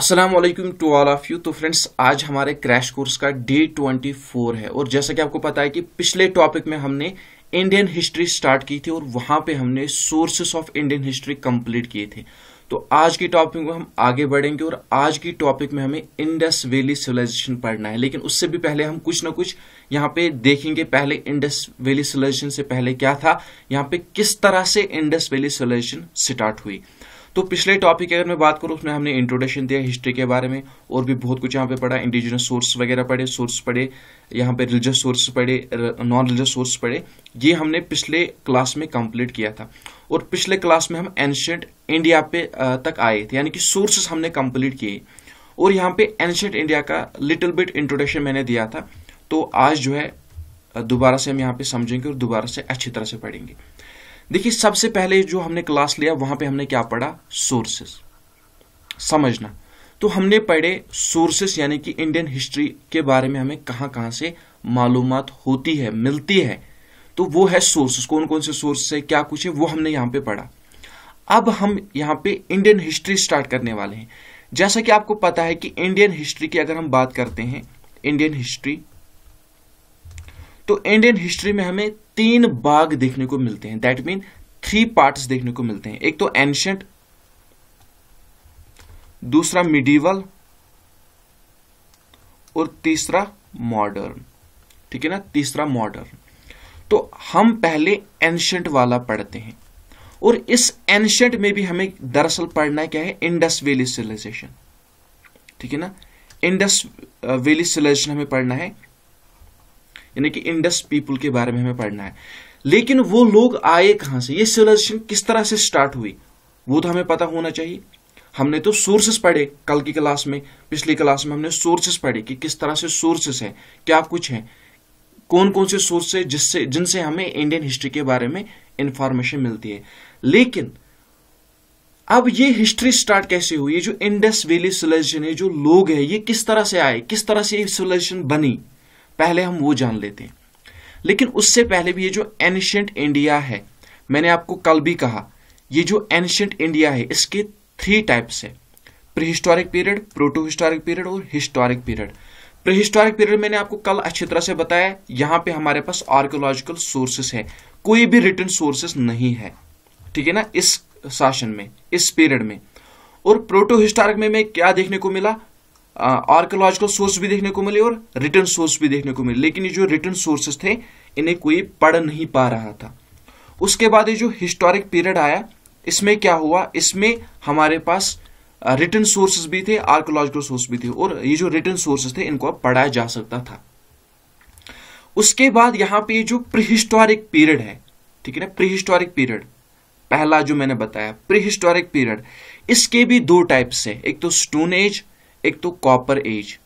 Aslam to all of you तो friends आज हमारे क्रैश कोर्स का डे 24 है और जैसा कि आपको पता है कि पिछले टॉपिक में हमने इंडियन हिस्ट्री स्टार्ट की थी और वहां पे हमने sources of Indian history complete किए थे तो आज की टॉपिक में हम आगे बढ़ेंगे और आज की टॉपिक में हमें इंडस वैली सिविलाइजेशन पढ़ना है लेकिन उससे भी पहले हम कुछ ना कुछ यहाँ पे देखेंगे पहले इंडस वैली सिविलाइजेशन से पहले क्या था यहाँ पे किस तरह से इंडस वैली सिविलाइजेशन स्टार्ट हुई तो पिछले टॉपिक की अगर मैं बात करूँ उसमें हमने इंट्रोडक्शन दिया हिस्ट्री के बारे में और भी बहुत कुछ यहाँ पे पढ़ा इंडिजिनस सोर्स वगैरह पढ़े सोर्स पढ़े यहाँ पे रिलीजियस सोर्स पढ़े नॉन रिलीजियस सोर्स पढ़े ये हमने पिछले क्लास में कंप्लीट किया था और पिछले क्लास में हम एंशंट इंडिया पे तक आए थे यानी कि सोर्सेस हमने कंप्लीट किए और यहाँ पे एंशंट इंडिया का लिटिल बिट इंट्रोडक्शन मैंने दिया था तो आज जो है दोबारा से हम यहाँ पे समझेंगे और दोबारा से अच्छी तरह से पढ़ेंगे देखिए सबसे पहले जो हमने क्लास लिया वहां पे हमने क्या पढ़ा सोर्सेस समझना तो हमने पढ़े सोर्सेस यानी कि इंडियन हिस्ट्री के बारे में हमें कहाँ कहाँ से मालूम होती है मिलती है तो वो है सोर्सेस कौन कौन से सोर्स है क्या कुछ है वो हमने यहां पे पढ़ा अब हम यहां पे इंडियन हिस्ट्री स्टार्ट करने वाले हैं जैसा कि आपको पता है कि इंडियन हिस्ट्री की अगर हम बात करते हैं इंडियन हिस्ट्री तो इंडियन हिस्ट्री में हमें तीन बाग देखने को मिलते हैं दैट मीन थ्री पार्ट्स देखने को मिलते हैं एक तो एंशंट दूसरा मिडीवल और तीसरा मॉडर्न ठीक है ना तीसरा मॉडर्न तो हम पहले एंशंट वाला पढ़ते हैं और इस एंशंट में भी हमें दरअसल पढ़ना क्या है इंडस वैली सिविलाइजेशन ठीक है ना इंडस वैली सिविलाइजेशन हमें पढ़ना है यानी कि इंडस पीपल के बारे में हमें पढ़ना है लेकिन वो लोग आए कहाँ से ये सिविलाइजेशन किस तरह से स्टार्ट हुई वो तो हमें पता होना चाहिए हमने तो सोर्सेस पढ़े कल की क्लास में पिछली क्लास में हमने सोर्सेस पढ़े कि किस तरह से सोर्सेस हैं क्या कुछ हैं कौन कौन से सोर्स है जिससे जिनसे हमें इंडियन हिस्ट्री के बारे में इंफॉर्मेशन मिलती है लेकिन अब ये हिस्ट्री स्टार्ट कैसे हुई जो इंडस वैली सिविलाइजेशन है जो लोग है ये किस तरह से आए किस तरह से ये सिविलाइजेशन बनी पहले हम वो जान लेते हैं लेकिन उससे पहले भी ये जो एनशियंट इंडिया है मैंने आपको कल भी कहा ये जो एनशियंट इंडिया है इसके थ्री टाइप्स है prehistoric period proto historic period और हिस्टोरिक पीरियड प्रिहिस्टोरिक पीरियड मैंने आपको कल अच्छी तरह से बताया यहां पे हमारे पास आर्कोलॉजिकल सोर्सेस है कोई भी रिटर्न सोर्सेस नहीं है ठीक है ना इस शासन में इस पीरियड में और प्रोटो हिस्टोरिक में, में क्या देखने को मिला आर्कोलॉजिकल सोर्स भी देखने को मिले और रिटर्न सोर्स भी देखने को मिले लेकिन ये जो रिटर्न सोर्सेस थे इन्हें कोई पढ़ नहीं पा रहा था उसके बाद ये जो हिस्टोरिक पीरियड आया इसमें क्या हुआ इसमें हमारे पास रिटर्न सोर्सेज भी थे आर्कोलॉजिकल सोर्स भी थे और ये जो रिटर्न सोर्सेज थे इनको पढ़ाया जा सकता था उसके बाद यहाँ पे जो प्रीहिस्टोरिक पीरियड है ठीक है ना प्रीहिस्टोरिक पीरियड पहला जो मैंने बताया प्रीहिस्टोरिक पीरियड इसके भी दो टाइप्स हैं एक तो स्टोन एज एक तो कॉपर एज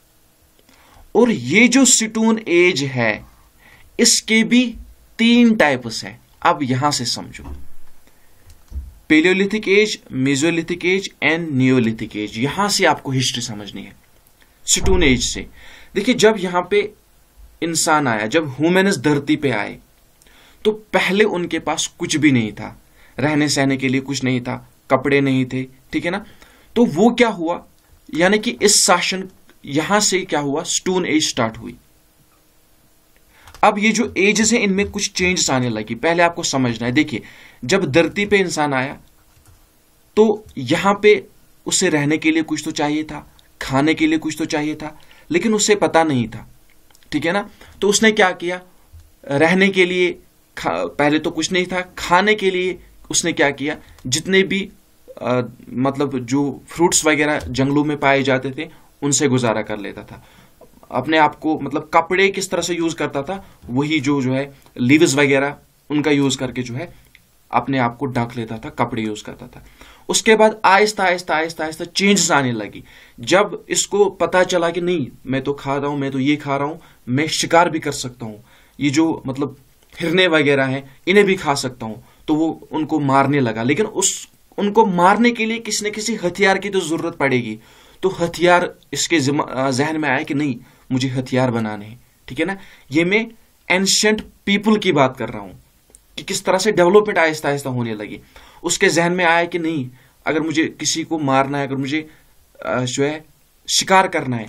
और ये जो सिटून एज है इसके भी तीन टाइप्स है अब यहां से समझो paleolithic age mesolithic age and neolithic age यहां से आपको हिस्ट्री समझनी है सिटून एज से देखिए जब यहां पे इंसान आया जब ह्यूमेनस धरती पे आए तो पहले उनके पास कुछ भी नहीं था रहने सहने के लिए कुछ नहीं था कपड़े नहीं थे ठीक है ना तो वो क्या हुआ यानी कि इस शासन यहां से क्या हुआ स्टोन एज स्टार्ट हुई अब ये जो एजेस हैं इनमें कुछ चेंजेस आने लगी पहले आपको समझना है देखिए जब धरती पे इंसान आया तो यहां पे उसे रहने के लिए कुछ तो चाहिए था खाने के लिए कुछ तो चाहिए था लेकिन उसे पता नहीं था ठीक है ना तो उसने क्या किया रहने के लिए पहले तो कुछ नहीं था खाने के लिए उसने क्या किया जितने भी मतलब जो फ्रूट्स वगैरह जंगलों में पाए जाते थे उनसे गुजारा कर लेता था अपने आप को मतलब कपड़े किस तरह से यूज़ करता था वही जो जो है लीव्स वगैरह उनका यूज़ करके जो है अपने आप को ढक लेता था कपड़े यूज़ करता था उसके बाद आहिस्ता आहिस्ता आहिस्ता आहिस्ता चेंजेस आने लगी जब इसको पता चला कि नहीं मैं तो खा रहा हूं मैं तो ये खा रहा हूँ मैं शिकार भी कर सकता हूँ ये जो मतलब हिरने वगैरह हैं इन्हें भी खा सकता हूँ तो वो उनको मारने लगा लेकिन उस उनको मारने के लिए किसी न किसी हथियार की तो ज़रूरत पड़ेगी तो हथियार इसके जहन में आया कि नहीं मुझे हथियार बनाने हैं ठीक है ना ये मैं एंशंट पीपल की बात कर रहा हूं कि किस तरह से डेवलपमेंट आहिस्ता आहिस्ता होने लगी उसके जहन में आया कि नहीं अगर मुझे किसी को मारना है अगर मुझे जो है शिकार करना है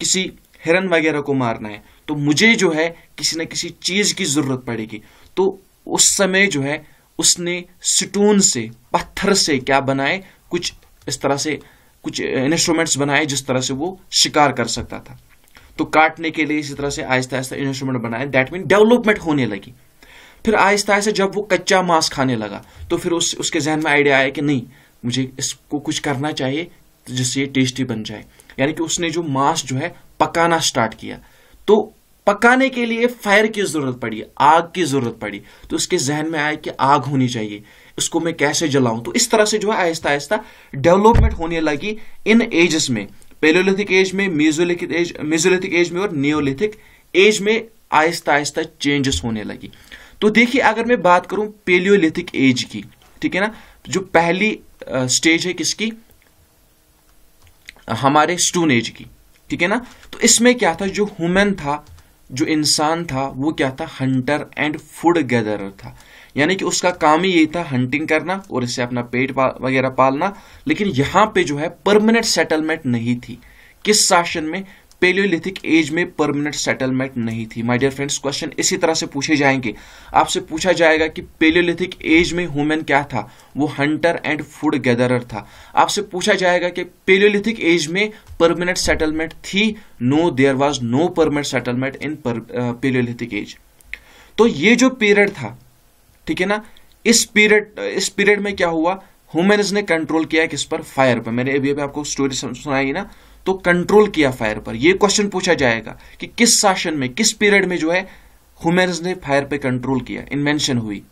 किसी हिरन वगैरह को मारना है तो मुझे जो है किसी न किसी चीज़ की ज़रूरत पड़ेगी तो उस समय जो है उसने स्टोन से पत्थर से क्या बनाए कुछ इस तरह से कुछ इंस्ट्रूमेंट्स बनाए जिस तरह से वो शिकार कर सकता था तो काटने के लिए इसी तरह से आहिस्ता आहिस्ता इंस्ट्रूमेंट बनाए दैट मीन डेवलपमेंट होने लगी फिर आहिस्ता आहिस्ता जब वो कच्चा मांस खाने लगा तो फिर उस उसके जहन में आइडिया आया कि नहीं मुझे इसको कुछ करना चाहिए जिससे ये टेस्टी बन जाए यानी कि उसने जो मांस जो है पकाना स्टार्ट किया तो पकाने के लिए फायर की ज़रूरत पड़ी आग की ज़रूरत पड़ी तो उसके जहन में आया कि आग होनी चाहिए इसको मैं कैसे जलाऊं तो इस तरह से जो है आहिस्ता आहिस्ता डेवलपमेंट होने लगी इन एजेस में पेलोलिथिक एज में मीजोलिथिक एज मीजोलिथिक एज में और नियोलिथिक एज में आहिस्ता आहिस्ता चेंजेस होने लगी तो देखिए अगर मैं बात करूं पेलियोलिथिक एज की ठीक है ना जो पहली स्टेज है किसकी हमारे स्टोन एज की ठीक है ना तो इसमें क्या था जो ह्यूमन था जो इंसान था वो क्या था हंटर एंड फूड गैदर था यानी कि उसका काम ही यही था हंटिंग करना और इससे अपना पेट वगैरह पालना लेकिन यहां पे जो है परमानेंट सेटलमेंट नहीं थी किस शासन में पेलियोलिथिक एज में परमानेंट सेटलमेंट नहीं थी माय डियर फ्रेंड्स क्वेश्चन इसी तरह से पूछे जाएंगे आपसे पूछा जाएगा कि पेलियोलिथिक एज में ह्यूमन क्या था वो हंटर एंड फूड गैदरर था आपसे पूछा जाएगा कि पेलियोलिथिक एज में परमानेंट सेटलमेंट थी no there was no permanent settlement in paleolithic age तो ये जो पीरियड था ठीक है ना इस पीरियड इस पीरियड में क्या हुआ ह्यूमन्स ने कंट्रोल किया किस पर फायर पर मैंने अभी अभी आपको स्टोरी सुनाई ना तो कंट्रोल किया फायर पर यह क्वेश्चन पूछा जाएगा कि किस शासन में किस पीरियड में जो है हुमेर्स ने फायर पर कंट्रोल किया इन्वेंशन हुई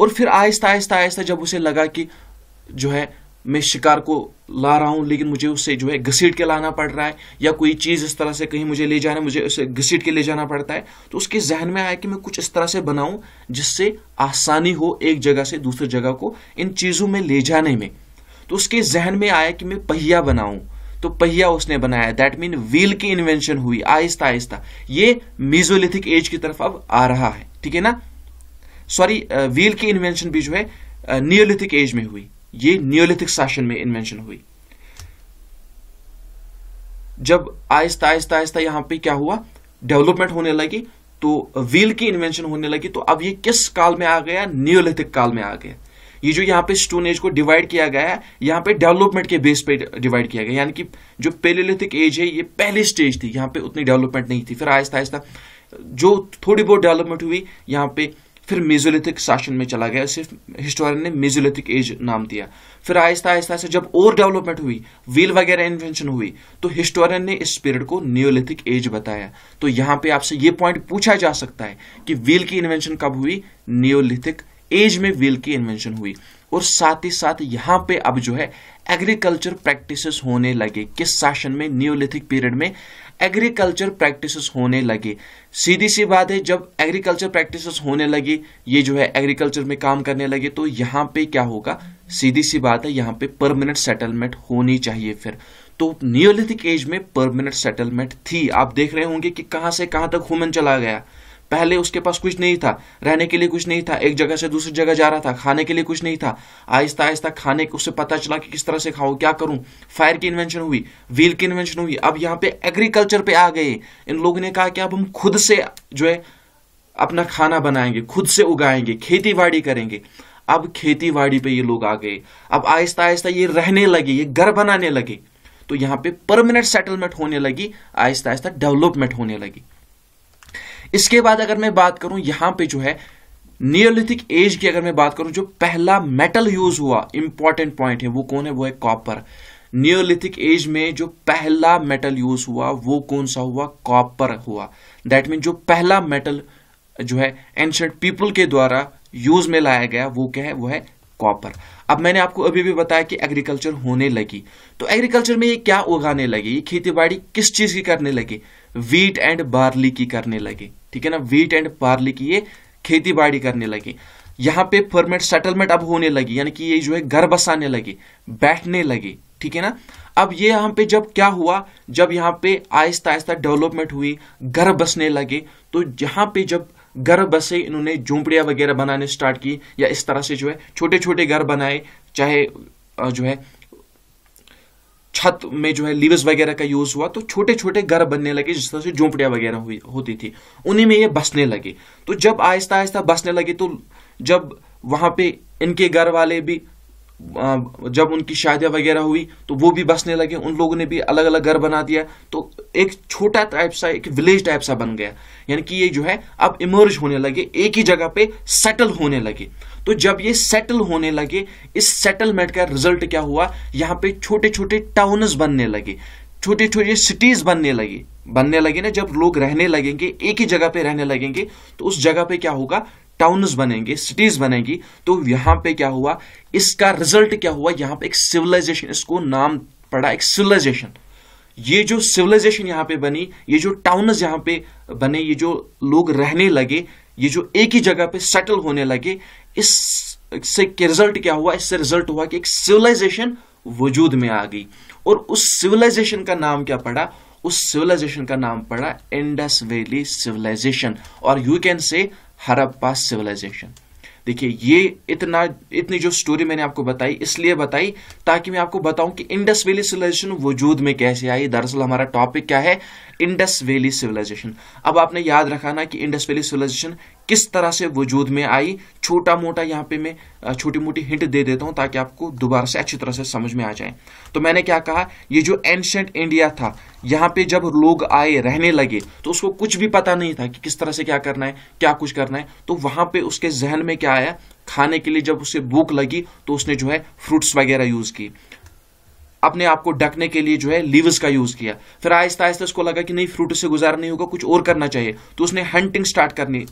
और फिर आहिस्ता आहिस्ता आहिस्ता जब उसे लगा कि जो है मैं शिकार को ला रहा हूं लेकिन मुझे उससे जो है घसीट के लाना पड़ रहा है या कोई चीज़ इस तरह से कहीं मुझे ले जाना मुझे उसे घसीट के ले जाना पड़ता है तो उसके जहन में आया कि मैं कुछ इस तरह से बनाऊं जिससे आसानी हो एक जगह से दूसरी जगह को इन चीज़ों में ले जाने में तो उसके जहन में आया कि मैं पहिया बनाऊं तो पहिया उसने बनाया दैट मीन व्हील की इन्वेंशन हुई आहिस्ता आहिस्ता ये मीजोलिथिक एज की तरफ अब आ रहा है ठीक है ना सॉरी व्हील uh, की इन्वेंशन भी जो है नियोलिथिक uh, एज में हुई ये नियोलिथिक शासन में इन्वेंशन हुई जब आहिस्ता आहिस्ता आहिस्ता यहां पे क्या हुआ डेवलपमेंट होने लगी तो व्हील की इन्वेंशन होने लगी तो अब ये किस काल में आ गया नियोलिथिक काल में आ गया ये जो यहाँ पे स्टोन एज को डिवाइड किया गया है यहाँ पे डेवलपमेंट के बेस पे डिवाइड किया गया यानी कि जो पेलिलिथिक एज है ये पहली स्टेज थी यहाँ पे उतनी डेवलपमेंट नहीं थी फिर आहिस्ता आहिस्ता जो थोड़ी बहुत डेवलपमेंट हुई यहाँ पे फिर मेजोलिथिक शासन में चला गया सिर्फ हिस्टोरियन ने मेजोलिथिक एज नाम दिया फिर आहिस्ता आहिस्ता से जब और डेवलपमेंट हुई व्हील वगैरह इन्वेंशन हुई तो हिस्टोरियन ने इस पीरियड को न्योलिथिक एज बताया तो यहाँ पे आपसे ये पॉइंट पूछा जा सकता है कि व्हील की इन्वेंशन कब हुई न्योलिथिक एज में व्हील की इन्वेंशन हुई और साथ ही साथ यहाँ पे अब जो है एग्रीकल्चर प्रैक्टिसेस होने लगे किस शासन में न्यूलिथिक पीरियड में एग्रीकल्चर प्रैक्टिसेस होने लगे सीधी सी बात है जब एग्रीकल्चर प्रैक्टिसेस होने लगी ये जो है एग्रीकल्चर में काम करने लगे तो यहाँ पे क्या होगा सीधी सी बात है यहाँ पे परमानेंट सेटलमेंट होनी चाहिए फिर तो न्योलिथिक एज में परमानेंट सेटलमेंट थी आप देख रहे होंगे कि कहाँ से कहाँ तक हुमन चला गया पहले उसके पास कुछ नहीं था रहने के लिए कुछ नहीं था एक जगह से दूसरी जगह जा रहा था खाने के लिए कुछ नहीं था आहिस्ता आहिस्ता खाने उसे पता चला कि किस तरह से खाऊं क्या करूं फायर की इन्वेंशन हुई व्हील की इन्वेंशन हुई अब यहाँ पे एग्रीकल्चर पे आ गए इन लोगों ने कहा कि अब हम खुद से जो है अपना खाना बनाएंगे खुद से उगाएंगे खेती बाड़ी करेंगे अब खेती बाड़ी पे ये लोग आ गए अब आहिस्ता आहिस्ता ये रहने लगे ये घर बनाने लगे तो यहाँ पे परमानेंट सेटलमेंट होने लगी आहिस्ता आहिस्ता डेवलपमेंट होने लगी इसके बाद अगर मैं बात करूं यहां पे जो है नियोलिथिक एज की अगर मैं बात करूं जो पहला मेटल यूज हुआ इंपॉर्टेंट पॉइंट है वो कौन है वो है कॉपर नियोलिथिक एज में जो पहला मेटल यूज हुआ वो कौन सा हुआ कॉपर हुआ दैट मीन जो पहला मेटल जो है एंशंट पीपल के द्वारा यूज में लाया गया वो क्या है वो है कॉपर अब मैंने आपको अभी भी बताया कि एग्रीकल्चर होने लगी तो एग्रीकल्चर में ये क्या उगाने लगी खेती बाड़ी किस चीज की करने लगी वीट एंड बार्ली की करने लगी ठीक है ना वीट एंड पार्ली की ये खेती बाड़ी करने लगी यहाँ पे फॉर्मेट सेटलमेंट अब होने लगी यानी कि ये जो है घर बसाने लगी बैठने लगी ठीक है ना अब ये यहाँ पे जब क्या हुआ जब यहाँ पे आहिस्ता आहिस्ता डेवलपमेंट हुई घर बसने लगे तो यहां पे जब घर बसे इन्होंने झोंपड़ियाँ वगैरह बनाने स्टार्ट की या इस तरह से जो है छोटे छोटे घर बनाए चाहे जो है छत में जो है लीवस वगैरह का यूज हुआ तो छोटे छोटे घर बनने लगे जिस तरह से झोंपड़ियां वगैरह हुई होती थी उन्हीं में ये बसने लगे तो जब आहिस्ता आहिस्ता बसने लगे तो जब वहां पे इनके घर वाले भी जब उनकी शादियां वगैरह हुई तो वो भी बसने लगे उन लोगों ने भी अलग अलग घर बना दिया तो एक छोटा टाइप सा एक विलेज टाइप सा बन गया यानी कि ये जो है अब इमर्ज होने लगे एक ही जगह पे सेटल होने लगे तो जब ये सेटल होने लगे इस सेटलमेंट का रिजल्ट क्या हुआ यहाँ पे छोटे छोटे टाउनस बनने लगे छोटे छोटे सिटीज बनने लगी बनने लगे ना जब लोग रहने लगेंगे एक ही जगह पे रहने लगेंगे तो उस जगह पे क्या होगा टाउन्स बनेंगे सिटीज बनेंगी तो यहां पे क्या हुआ इसका रिजल्ट क्या हुआ यहाँ पे एक सिविलाइजेशन इसको नाम पड़ा एक सिविलाइजेशन ये जो सिविलाइजेशन यहाँ पे बनी ये जो टाउन्स यहां पे बने ये जो लोग रहने लगे ये जो एक ही जगह पे सेटल होने लगे इससे रिजल्ट क्या हुआ इससे रिजल्ट हुआ कि एक सिविलाइजेशन वजूद में आ गई और उस सिविलाइजेशन का नाम क्या पड़ा उस सिविलाइजेशन का नाम पड़ा इंडस वैली सिविलाइजेशन और you can say Harappa civilisation देखिए ये इतना इतनी जो स्टोरी मैंने आपको बताई इसलिए बताई ताकि मैं आपको बताऊं कि इंडस वैली सिविलाइजेशन वजूद में कैसे आई दरअसल हमारा टॉपिक क्या है इंडस वैली सिविलाइजेशन अब आपने याद रखा ना कि इंडस वैली सिविलाइजेशन किस तरह से वजूद में आई छोटा मोटा यहाँ पे मैं छोटी मोटी हिंट दे देता हूँ ताकि आपको दोबारा से अच्छी तरह से समझ में आ जाए तो मैंने क्या कहा ये जो एंशंट इंडिया था यहाँ पे जब लोग आए रहने लगे तो उसको कुछ भी पता नहीं था कि किस तरह से क्या करना है क्या कुछ करना है तो वहाँ पे उसके जहन में क्या आया खाने के लिए जब उसे भूख लगी तो उसने जो है फ्रूट्स वगैरह यूज़ की अपने आप को ढकने के लिए जो है लीव्स का यूज किया फिर आहिस्ता आहिस्ता उसको लगा कि नहीं फ्रूट से गुजारा नहीं होगा कुछ और करना चाहिए तो उसने हंटिंग स्टार्ट करनी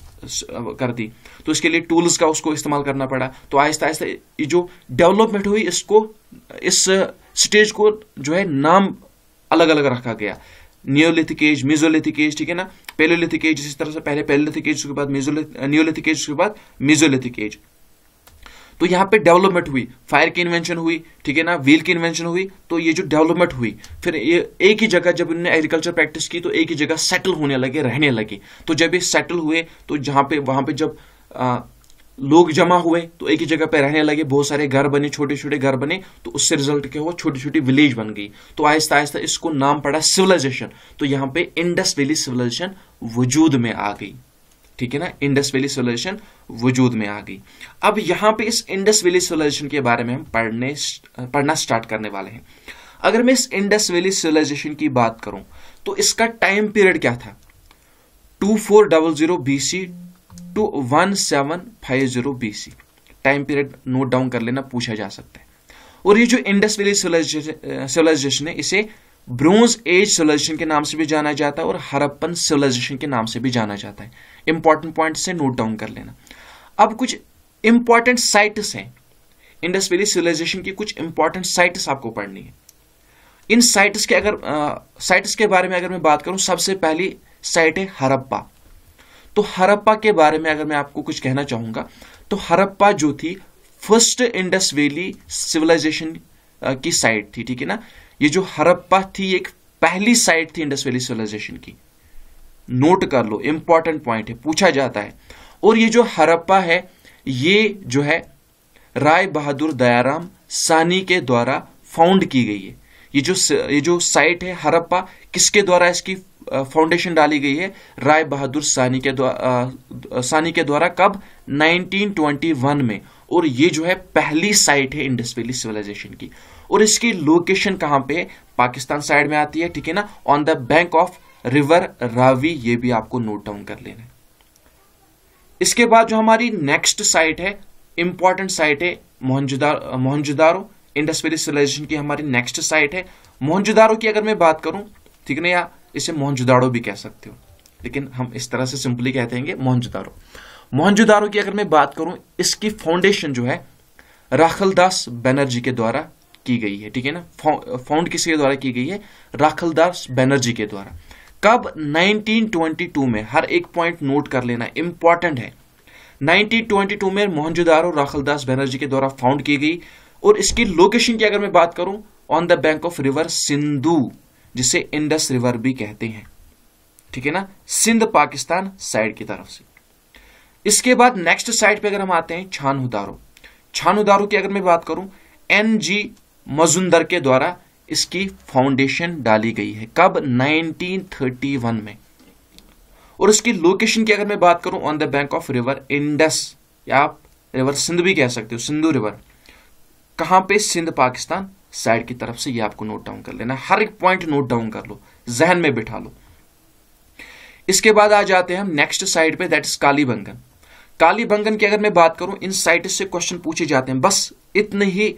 कर दी तो इसके लिए टूल्स का उसको इस्तेमाल करना पड़ा तो आहिस्ता आहिस्ता ये जो डेवलपमेंट हुई इसको इस स्टेज को जो है नाम अलग अलग रखा गया नियोलिथिक एज मिजोलिथिक एज ठीक है ना पेलोलिथिक एज इस तरह से पहले पेलोलिथिक एज उसके बाद मिजोलिथिक नियोलिथिक एज उसके बाद मिजोलिथिक एज तो यहाँ पे डेवलपमेंट हुई फायर की इन्वेंशन हुई ठीक है ना व्हील की इन्वेंशन हुई तो ये जो डेवलपमेंट हुई फिर ये एक ही जगह जब इन्होंने एग्रीकल्चर प्रैक्टिस की तो एक ही जगह सेटल होने लगे रहने लगे तो जब ये सेटल हुए तो जहां पे वहां पे जब आ, लोग जमा हुए तो एक ही जगह पे रहने लगे बहुत सारे घर बने छोटे छोटे घर बने तो उससे रिजल्ट क्या हुआ छोटी छोटी विलेज बन गई तो आहिस्ता आहिस्ता इसको नाम पड़ा सिविलाइजेशन तो यहां पे इंडस वैली सिविलाइजेशन वजूद में आ गई ठीक है ना इंडस वैली सोल्यूशन वजूद में आ गई अब यहां पे इस इंडस वैली सोल्यूशन के बारे में हम पढ़ने पढ़ना स्टार्ट करने वाले हैं अगर मैं इस इंडस वैली सिविलाइजेशन की बात करूं तो इसका टाइम पीरियड क्या था two four double zero B C two one seven five zero B C time period note down कर लेना पूछा जा सकता है और ये जो इंडस वैली सिविलाइजेशन है इसे ब्रोंज एज सिविलाइजेशन के नाम से भी जाना जाता है और हरप्पन सिविलाइजेशन के नाम से भी जाना जाता है इंपॉर्टेंट पॉइंट से नोट डाउन कर लेना अब कुछ इंपॉर्टेंट साइट्स हैं इंडस वैली सिविलाइजेशन की कुछ इंपॉर्टेंट साइट्स आपको पढ़नी है इन साइट्स के अगर साइट्स के बारे में अगर मैं बात करूं सबसे पहली साइट है हरप्पा तो हरप्पा के बारे में अगर मैं आपको कुछ कहना चाहूंगा तो हरप्पा जो थी फर्स्ट इंडस वैली सिविलाइजेशन की साइट थी ठीक है ना ये जो हरप्पा थी एक पहली साइट थी इंडस वैली सिविलाइजेशन की नोट कर लो इंपॉर्टेंट पॉइंट है पूछा जाता है और ये जो हरप्पा है ये जो है राय बहादुर दयाराम सानी के द्वारा फाउंड की गई है ये जो ये जो साइट है हरप्पा किसके द्वारा इसकी फाउंडेशन डाली गई है राय बहादुर सानी के द्वारा सानी के द्वारा कब 1921 में और ये जो है पहली साइट है इंडस वैली सिविलाइजेशन की और इसकी लोकेशन कहां पे पाकिस्तान साइड में आती है ठीक है ना on the bank of river Ravi ये भी आपको नोट डाउन कर लेना इसके बाद जो हमारी नेक्स्ट साइट है इंपॉर्टेंट साइट है मोहनजोदार मोहनजोदारो सिविलाइजेशन की हमारी नेक्स्ट साइट है मोहनजुदारो की अगर मैं बात करूं ठीक है ना या इसे मोहनजुदारो भी कह सकते हो लेकिन हम इस तरह से सिंपली कहते हैं मोहनजुदारो मोहनजुदारो की अगर मैं बात करूं इसकी फाउंडेशन जो है राखल दास बैनर्जी के द्वारा की गई है ठीक है ना फाउंड किसके द्वारा की गई है राखल दास बैनर्जी के द्वारा कब 1922 में हर एक पॉइंट नोट कर लेना इंपॉर्टेंट है 1922 में मोहनजोदारो दास बैनर्जी के द्वारा फाउंड की गई और इसकी लोकेशन की अगर मैं बात करूं on the bank of river Sindhu जिसे इंडस रिवर भी कहते हैं ठीक है ना सिंध पाकिस्तान साइड की तरफ से इसके बाद नेक्स्ट साइड पे अगर हम आते हैं छानुदारो छानुदारो की अगर मैं बात करूं एनजी मजुंदर के द्वारा इसकी फाउंडेशन डाली गई है कब 1931 में और इसकी लोकेशन की अगर मैं बात करूं on the bank of river Indus या आप रिवर सिंध भी कह सकते हो सिंधु रिवर कहां पे सिंध पाकिस्तान साइड की तरफ से ये आपको नोट डाउन कर लेना हर एक पॉइंट नोट डाउन कर लो जहन में बिठा लो इसके बाद आ जाते हैं हम नेक्स्ट साइड पे दैट इज कालीबंगन कालीबंगन की अगर मैं बात करूं इन साइट से क्वेश्चन पूछे जाते हैं बस इतने ही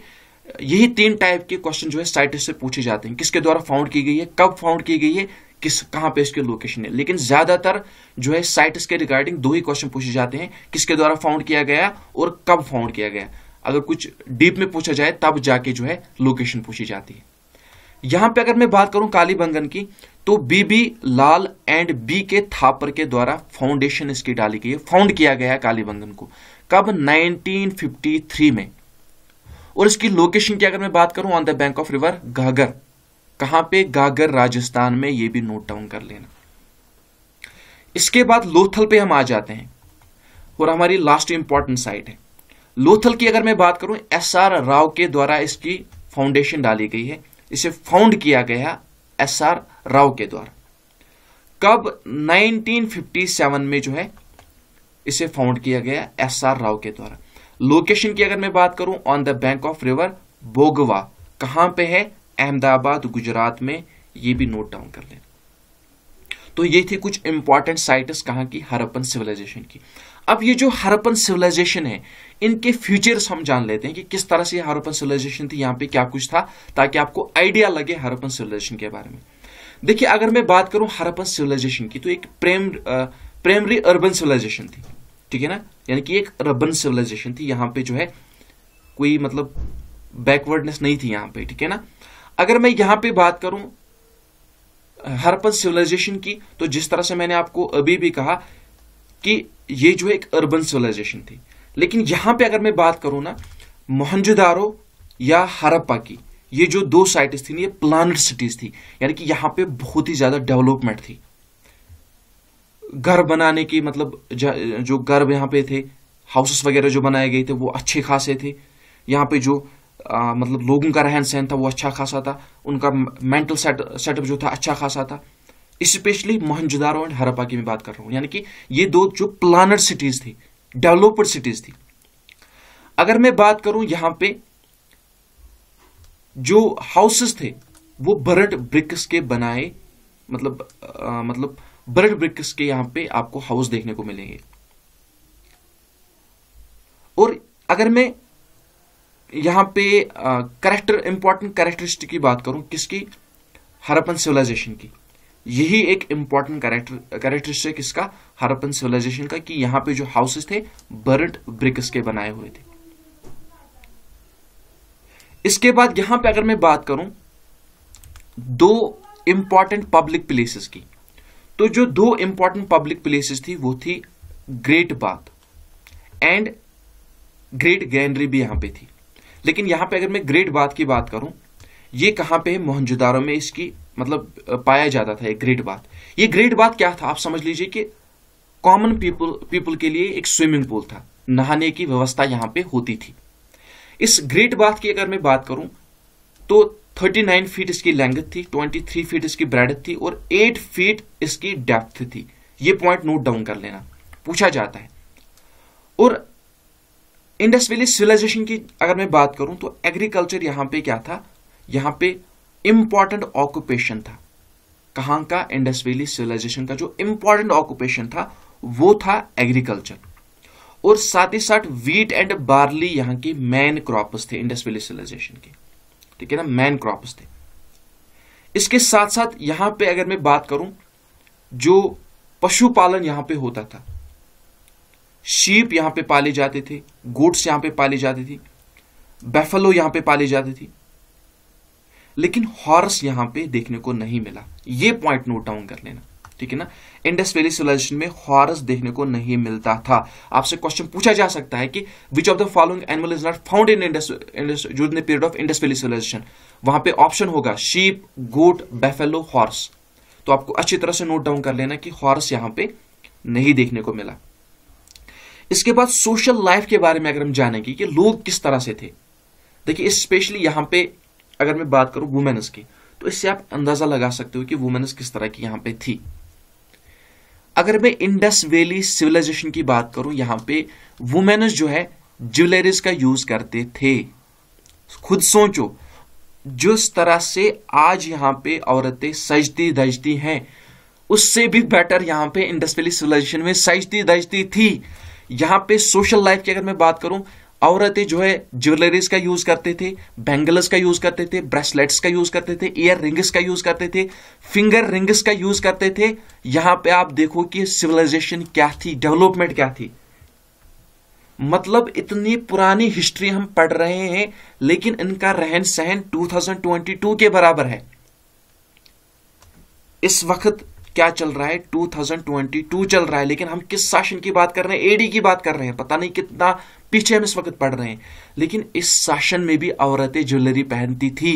यही तीन टाइप के क्वेश्चन जो है साइटिस से पूछे जाते हैं किसके द्वारा फाउंड की गई है कब फाउंड की गई है किस कहां पे इसके लोकेशन है लेकिन ज्यादातर जो है साइटिस के रिगार्डिंग दो ही क्वेश्चन पूछे जाते हैं किसके द्वारा फाउंड किया गया और कब फाउंड किया गया अगर कुछ डीप में पूछा जाए तब जाके जो है लोकेशन पूछी जाती है यहां पे अगर मैं बात करूं काली बंगन की तो बीबी लाल एंड बी के थापर के द्वारा फाउंडेशन इसकी डाली गई है फाउंड किया गया कालीबंगन को कब 1953 में और इसकी लोकेशन की अगर मैं बात करूं on the bank of river Ghaggar कहां पे घाघर राजस्थान में ये भी नोट डाउन कर लेना इसके बाद लोथल पे हम आ जाते हैं और हमारी लास्ट इंपॉर्टेंट साइट है लोथल की अगर मैं बात करूं एस आर राव के द्वारा इसकी फाउंडेशन डाली गई है इसे फाउंड किया गया एस आर राव के द्वारा कब 1957 में जो है इसे फाउंड किया गया एस आर राव के द्वारा लोकेशन की अगर मैं बात करूं on the bank of river Bhogava कहां पे है अहमदाबाद गुजरात में ये भी नोट डाउन कर लें तो ये थी कुछ इंपॉर्टेंट साइट्स कहां की हरप्पन सिविलाइजेशन की अब ये जो हरप्पन सिविलाइजेशन है इनके फ्यूचर्स हम जान लेते हैं कि किस तरह से हरप्पन सिविलाइजेशन थी यहाँ पे क्या कुछ था ताकि आपको आइडिया लगे हरप्पन सिविलाइजेशन के बारे में देखिए अगर मैं बात करूँ हरप्पन सिविलाइजेशन की तो एक प्रेम प्राइमरी अर्बन सिविलाइजेशन थी ठीक है ना यानी कि एक रबन सिविलाइजेशन थी यहाँ पे जो है कोई मतलब बैकवर्डनेस नहीं थी यहाँ पे ठीक है ना अगर मैं यहाँ पे बात करूं हरपन सिविलाइजेशन की तो जिस तरह से मैंने आपको अभी भी कहा कि ये जो है एक अर्बन सिविलाइजेशन थी लेकिन यहां पे अगर मैं बात करूं ना मोहनजोदारो या हरप्पा की ये जो दो साइटें थी ये प्लान सिटीज थी यानी कि यहां पे बहुत ही ज्यादा डेवलपमेंट थी घर बनाने की मतलब जो घर यहाँ पे थे हाउसेस वगैरह जो बनाए गए थे वो अच्छे खासे थे यहाँ पे जो आ, मतलब लोगों का रहन सहन था वो अच्छा खासा था उनका मेंटल सेट सेटअप जो था अच्छा खासा था स्पेशली मोहनजुदारो एंड हरप्पा की मैं बात कर रहा हूँ यानी कि ये दो जो प्लानर सिटीज़ थी डेवलप्ड सिटीज़ थी अगर मैं बात करूँ यहाँ पे जो हाउसेस थे वो बर्ड ब्रिक्स के बनाए मतलब आ, मतलब बर्ड ब्रिक्स के यहां पे आपको हाउस देखने को मिलेंगे और अगर मैं यहां पे करेक्टर इंपॉर्टेंट कैरेक्टरिस्टिक की बात करूं किसकी हरपन सिविलाइजेशन की यही एक इंपॉर्टेंट कैरेक्टर कैरेक्टरिस्टिक इसका हरपन सिविलाइजेशन का कि यहां पे जो हाउसेस थे बर्ड ब्रिक्स के बनाए हुए थे इसके बाद यहां पे अगर मैं बात करूं दो इंपॉर्टेंट पब्लिक प्लेसेस की तो जो दो इंपॉर्टेंट पब्लिक प्लेसेस थी वो थी great bath and great granary भी यहां पे थी लेकिन यहां पे अगर मैं ग्रेट बाथ की बात करूं ये कहां पे है मोहनजोदारो में इसकी मतलब पाया जाता था ये ग्रेट बाथ ये ग्रेट बाथ क्या था आप समझ लीजिए कि कॉमन पीपल पीपल के लिए एक स्विमिंग पूल था नहाने की व्यवस्था यहां पे होती थी इस ग्रेट बाथ की अगर मैं बात करूं तो थर्टी नाइन फीट इसकी लेंथ थी ट्वेंटी थ्री फीट इसकी ब्रेड थी और एट फीट इसकी डेप्थ थी ये पॉइंट नोट डाउन कर लेना पूछा जाता है और इंडस वैली सिविलाइजेशन की अगर मैं बात करूं तो एग्रीकल्चर यहां पे क्या था यहां पे इंपॉर्टेंट ऑक्यूपेशन था कहां का इंडस वैली सिविलाइजेशन का जो इंपॉर्टेंट ऑक्यूपेशन था वो था एग्रीकल्चर और साथ ही साथ वीट एंड बार्ली यहां की मेन क्रॉप थे इंडस वैली सिविलाइजेशन की ठीक है ना मैन क्रॉप थे इसके साथ साथ यहां पे अगर मैं बात करूं जो पशुपालन यहां पे होता था शीप यहां पे पाले जाते थे गोट्स यहां पे पाले जाते थे बेफलो यहां पे पाले जाते थे लेकिन हॉर्स यहां पे देखने को नहीं मिला ये पॉइंट नोट डाउन कर लेना ठीक है ना इंडस वैली सिविलाइजेशन में हॉरस देखने को नहीं मिलता था आपसे क्वेश्चन पूछा जा सकता है कि which of the following animal is not found in Indus during the period of Indus valley civilization वहां पे ऑप्शन होगा शीप गोट बेफेलो हॉर्स तो आपको अच्छी तरह से नोट डाउन कर लेना कि हॉर्स यहां पे नहीं देखने को मिला इसके बाद सोशल लाइफ के बारे में अगर हम जानेंगे कि लोग किस तरह से थे देखिए स्पेशली यहां पे अगर मैं बात करूं वुमेन्स की तो इससे आप अंदाजा लगा सकते हो कि वुमेन्स किस तरह की यहां पे थी अगर मैं इंडस वैली सिविलाइजेशन की बात करूं यहां पे वुमेनस जो है ज्वेलरीज का यूज करते थे खुद सोचो जिस तरह से आज यहां पे औरतें सजती दजती हैं उससे भी बेटर यहां पे इंडस वैली सिविलाइजेशन में सजती दजती थी यहां पे सोशल लाइफ की अगर मैं बात करूं औरतें जो है ज्वेलरीज का यूज करते थे बैंगल्स का यूज करते थे ब्रेसलेट्स का यूज करते थे ईयर रिंग्स का यूज करते थे फिंगर रिंग्स का यूज करते थे यहां पे आप देखो कि सिविलाइजेशन क्या थी डेवलपमेंट क्या थी मतलब इतनी पुरानी हिस्ट्री हम पढ़ रहे हैं लेकिन इनका रहन सहन 2022 के बराबर है इस वक्त क्या चल रहा है 2022 चल रहा है लेकिन हम किस शासन की बात कर रहे हैं एडी की बात कर रहे हैं पता नहीं कितना पीछे हम इस वक्त पढ़ रहे हैं लेकिन इस शासन में भी औरतें ज्वेलरी पहनती थी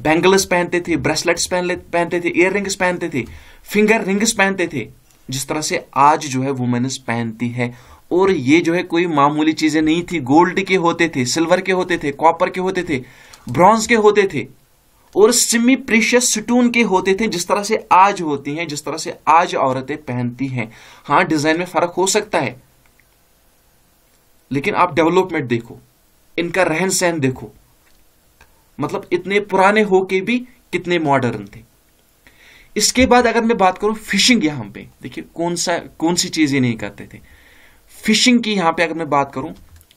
बैंगल्स पहनते थे ब्रेसलेट्स पहन पहनते थे इयर रिंग्स पहनते थे फिंगर रिंग्स पहनते थे जिस तरह से आज जो है वुमेन्स पहनती है और ये जो है कोई मामूली चीजें नहीं थी गोल्ड के होते थे सिल्वर के होते थे कॉपर के होते थे ब्रॉन्ज के होते थे और सिमी प्रीशियस स्टून के होते थे जिस तरह से आज होती हैं जिस तरह से आज औरतें पहनती हैं हाँ डिजाइन में फर्क हो सकता है लेकिन आप डेवलपमेंट देखो इनका रहन सहन देखो मतलब इतने पुराने होके भी कितने मॉडर्न थे इसके बाद अगर मैं बात करूं फिशिंग यहां पे देखिए कौन सा कौन सी चीजें नहीं करते थे फिशिंग की यहां पे अगर मैं बात करूं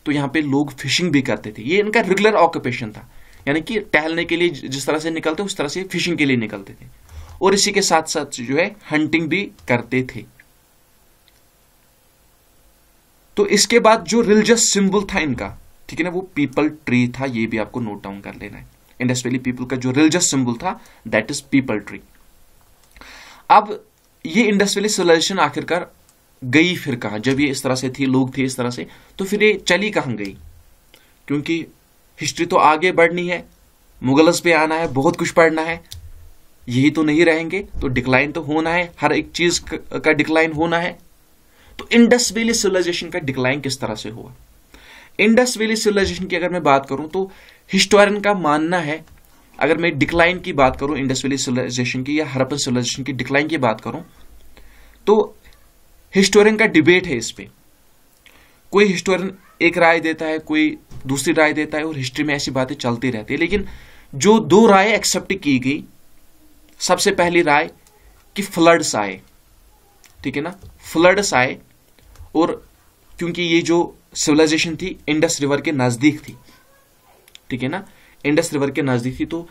तो यहां पे लोग फिशिंग भी करते थे ये इनका रेगुलर ऑक्यूपेशन था यानी कि टहलने के लिए जिस तरह से निकलते उस तरह से फिशिंग के लिए निकलते थे और इसी के साथ साथ जो है हंटिंग भी करते थे तो इसके बाद जो रिलीजियस सिंबल था इनका ठीक है ना वो पीपल ट्री था ये भी आपको नोट डाउन कर लेना है इंडस्ट्रियली पीपल का जो रिलीजियस सिंबल था दैट इज पीपल ट्री अब ये इंडस्ट्रियली सिविलाइजेशन आखिरकार गई फिर कहा जब ये इस तरह से थी लोग थे इस तरह से तो फिर ये चली कहां गई क्योंकि हिस्ट्री तो आगे बढ़नी है मुगल्स पे आना है बहुत कुछ पढ़ना है यही तो नहीं रहेंगे तो डिक्लाइन तो होना है हर एक चीज का डिक्लाइन होना है तो इंडस वैली सिविलाइजेशन का डिक्लाइन किस तरह से हुआ इंडस वैली सिविलाइजेशन की अगर मैं बात करूं तो हिस्टोरियन का मानना है अगर मैं डिक्लाइन की बात करूं इंडस वैली सिविलाइजेशन की या हरपन सिविलाइजेशन की डिक्लाइन की बात करूं तो हिस्टोरियन का डिबेट है इस पर कोई हिस्टोरियन एक राय देता है कोई दूसरी राय देता है और हिस्ट्री में ऐसी बातें चलती रहती है लेकिन जो दो राय एक्सेप्ट की गई सबसे पहली राय कि फ्लड्स आए ठीक है ना फ्लड्स आए और क्योंकि ये जो सिविलाइजेशन थी इंडस रिवर के नज़दीक थी ठीक है ना इंडस रिवर के नज़दीक थी तो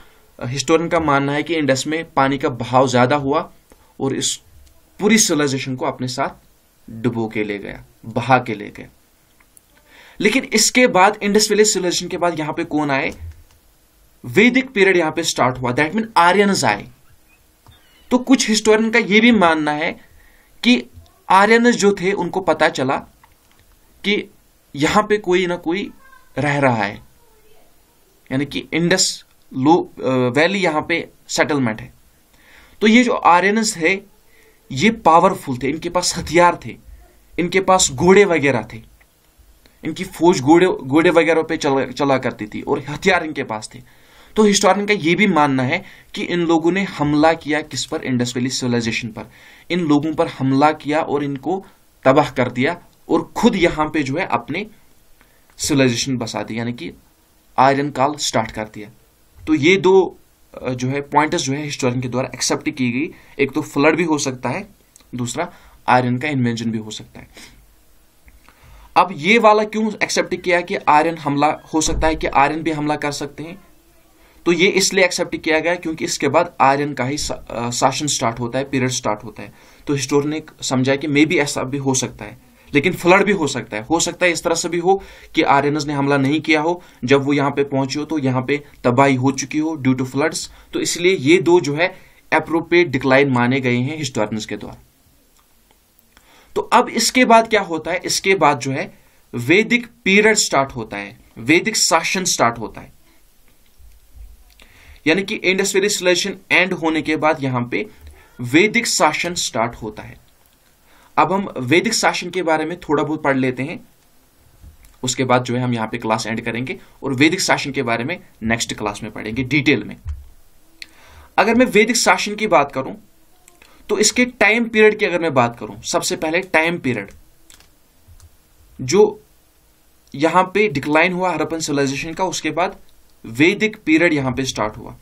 हिस्टोरियन का मानना है कि इंडस में पानी का बहाव ज़्यादा हुआ और इस पूरी सिविलाइजेशन को अपने साथ डुबो के ले गया बहा के ले गया लेकिन इसके बाद इंडस वैली सिविलाइजेशन के बाद यहां पे कौन आए वैदिक पीरियड यहां पे स्टार्ट हुआ दैट मीन आर्यन आए तो कुछ हिस्टोरियन का यह भी मानना है कि आर्यन जो थे उनको पता चला कि यहां पे कोई ना कोई रह रहा है यानी कि इंडस लो वैली यहां पे सेटलमेंट है तो ये जो आर्यन है ये पावरफुल थे इनके पास हथियार थे इनके पास घोड़े वगैरह थे इनकी फौज घोड़े घोड़े वगैरह पे चला चला करती थी और हथियार इनके पास थे तो हिस्टोरियन का ये भी मानना है कि इन लोगों ने हमला किया किस पर इंडस वैली सिविलाइजेशन पर इन लोगों पर हमला किया और इनको तबाह कर दिया और खुद यहाँ पे जो है अपने सिविलाइजेशन बसा दी यानी कि आयरन काल स्टार्ट कर दिया तो ये दो जो है पॉइंट जो है हिस्टोरियन के द्वारा एक्सेप्ट की गई एक तो फ्लड भी हो सकता है दूसरा आयरन का इन्वेंशन भी हो सकता है अब ये वाला क्यों एक्सेप्ट किया कि आर्यन हमला हो सकता है कि आर्यन भी हमला कर सकते हैं तो ये इसलिए एक्सेप्ट किया गया क्योंकि इसके बाद आर्यन का ही सा, शासन स्टार्ट होता है पीरियड स्टार्ट होता है तो हिस्टोर ने समझा कि मे भी ऐसा भी हो सकता है लेकिन फ्लड भी हो सकता है हो सकता है इस तरह से भी हो कि आर्यन ने हमला नहीं किया हो जब वो यहां पे पहुंचे हो तो यहां पे तबाही हो चुकी हो ड्यू टू फ्लड्स तो इसलिए ये दो जो है अप्रोप्रिएट डिक्लाइन माने गए हैं हिस्टोरियंस के द्वारा तो अब इसके बाद क्या होता है इसके बाद जो है वैदिक पीरियड स्टार्ट होता है वैदिक शासन स्टार्ट होता है यानी कि इंडस्ट्रियलाइजेशन एंड होने के बाद यहां पे वैदिक शासन स्टार्ट होता है अब हम वैदिक शासन के बारे में थोड़ा बहुत पढ़ लेते हैं उसके बाद जो है हम यहां पे क्लास एंड करेंगे और वैदिक शासन के बारे में नेक्स्ट क्लास में पढ़ेंगे डिटेल में अगर मैं वैदिक शासन की बात करूं तो इसके टाइम पीरियड की अगर मैं बात करूं सबसे पहले टाइम पीरियड जो यहां पे डिक्लाइन हुआ हरपन सिविलाइजेशन का उसके बाद वैदिक पीरियड यहां पे स्टार्ट हुआ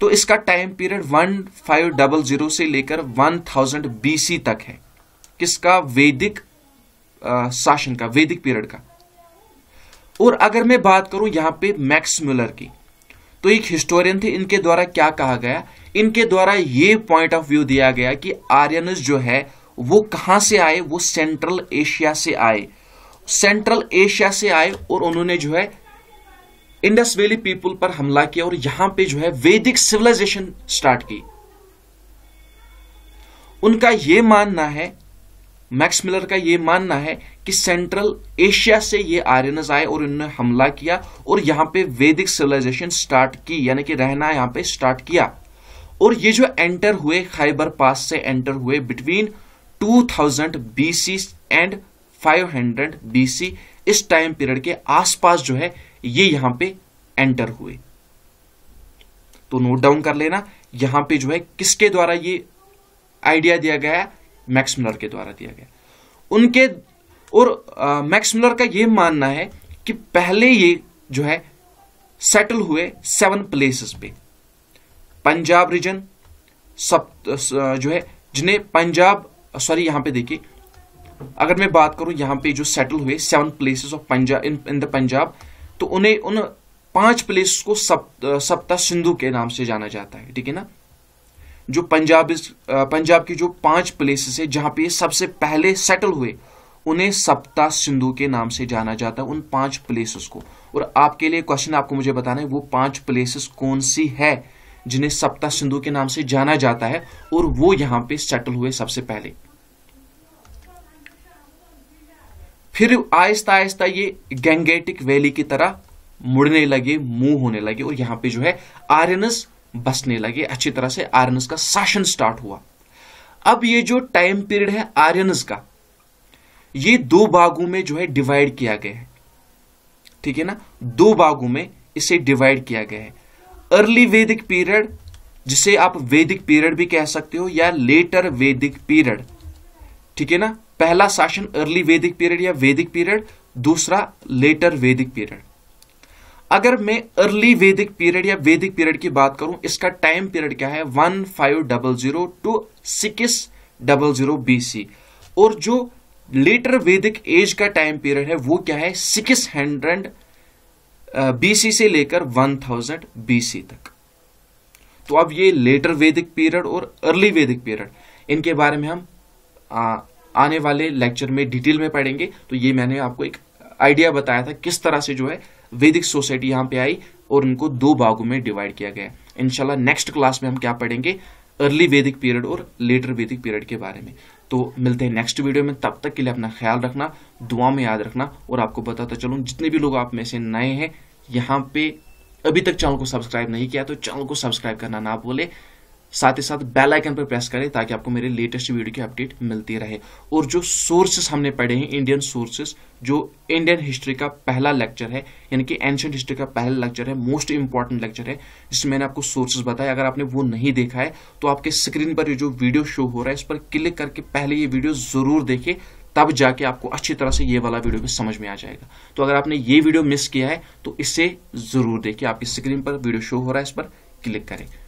तो इसका time period one five double zero से लेकर वन थाउजेंड बीसी तक है किसका वैदिक शासन का वैदिक पीरियड का और अगर मैं बात करूं यहां पे मैक्स की तो एक हिस्टोरियन थे इनके द्वारा क्या कहा गया इनके द्वारा ये पॉइंट ऑफ व्यू दिया गया कि आर्यनस जो है वो कहां से आए वो सेंट्रल एशिया से आए सेंट्रल एशिया से आए और उन्होंने जो है इंडस वैली पीपल पर हमला किया और यहां पे जो है वैदिक सिविलाइजेशन स्टार्ट की उनका यह मानना है मैक्स मिलर का ये मानना है कि सेंट्रल एशिया से ये आर्यनस आए और इन्होंने हमला किया और यहां पे वैदिक सिविलाइजेशन स्टार्ट की यानी कि रहना यहां पे स्टार्ट किया और ये जो एंटर हुए खाइबर पास से एंटर हुए बिटवीन 2000 बीसी एंड 500 बीसी इस टाइम पीरियड के आसपास जो है ये यहां पे एंटर हुए तो नोट डाउन कर लेना यहां पे जो है किसके द्वारा ये आइडिया दिया गया मैक्समलर मैक्स मिलर के द्वारा दिया गया उनके और मैक्स मिलर का ये मानना है कि पहले ये जो है सेटल हुए सेवन प्लेसेस पे पंजाब रीजन सब जो है जिन्हें पंजाब सॉरी यहां पे देखिए अगर मैं बात करूं यहां पे जो सेटल हुए seven places of Punjab in in the Punjab तो उन्हें उन पांच प्लेस को सप, सप्ता सिंधु के नाम से जाना जाता है ठीक है ना जो पंजाब पंजाब की जो पांच प्लेसेस है जहां पे सबसे पहले सेटल हुए उन्हें सप्ता सिंधु के नाम से जाना जाता है उन पांच प्लेसेस को और आपके लिए क्वेश्चन आपको मुझे बताना है वो पांच प्लेसेस कौन सी है जिन्हें सप्ता सिंधु के नाम से जाना जाता है और वो यहां पे सेटल हुए सबसे पहले फिर आहिस्ता आहिस्ता ये गैंगेटिक वैली की तरह मुड़ने लगे मूव होने लगे और यहां पे जो है आर्यनस बसने लगे अच्छी तरह से आर्यनस का शासन स्टार्ट हुआ अब ये जो टाइम पीरियड है आर्यनस का ये दो भागों में जो है डिवाइड किया गया है ठीक है ना दो भागों में इसे डिवाइड किया गया है अर्ली वैदिक पीरियड जिसे आप वैदिक पीरियड भी कह सकते हो या लेटर वैदिक पीरियड ठीक है ना पहला शासन अर्ली वैदिक पीरियड या वैदिक पीरियड दूसरा लेटर वैदिक पीरियड अगर मैं अर्ली वैदिक पीरियड या वैदिक पीरियड की बात करूं इसका टाइम पीरियड क्या है one five double zero two six double zero B C और जो लेटर वैदिक एज का टाइम पीरियड है वो क्या है सिक्स हंड्रेड बीसी से लेकर 1000 बीसी तक तो अब ये लेटर वैदिक पीरियड और अर्ली वैदिक पीरियड इनके बारे में हम आ, आने वाले लेक्चर में डिटेल में पढ़ेंगे तो ये मैंने आपको एक आइडिया बताया था किस तरह से जो है वैदिक सोसाइटी यहां पे आई और इनको दो भागों में डिवाइड किया गया इनशाला नेक्स्ट क्लास में हम क्या पढ़ेंगे अर्ली वैदिक पीरियड और लेटर वैदिक पीरियड के बारे में तो मिलते हैं नेक्स्ट वीडियो में तब तक के लिए अपना ख्याल रखना दुआ में याद रखना और आपको बताता चलूँ जितने भी लोग आप में से नए हैं यहाँ पे अभी तक चैनल को सब्सक्राइब नहीं किया तो चैनल को सब्सक्राइब करना ना भूले साथ ही साथ बेल आइकन पर प्रेस करें ताकि आपको मेरे लेटेस्ट वीडियो की अपडेट मिलती रहे और जो सोर्सेस हमने पढ़े हैं इंडियन सोर्सेस जो इंडियन हिस्ट्री का पहला लेक्चर है यानी कि एंशंट हिस्ट्री का पहला लेक्चर है मोस्ट इंपॉर्टेंट लेक्चर है जिसमें मैंने आपको सोर्सेज बताए अगर आपने वो नहीं देखा है तो आपके स्क्रीन पर ये जो वीडियो शो हो रहा है इस पर क्लिक करके पहले ये वीडियो जरूर देखे तब जाके आपको अच्छी तरह से ये वाला वीडियो भी समझ में आ जाएगा तो अगर आपने ये वीडियो मिस किया है तो इसे जरूर देखिए आपकी स्क्रीन पर वीडियो शो हो रहा है इस पर क्लिक करें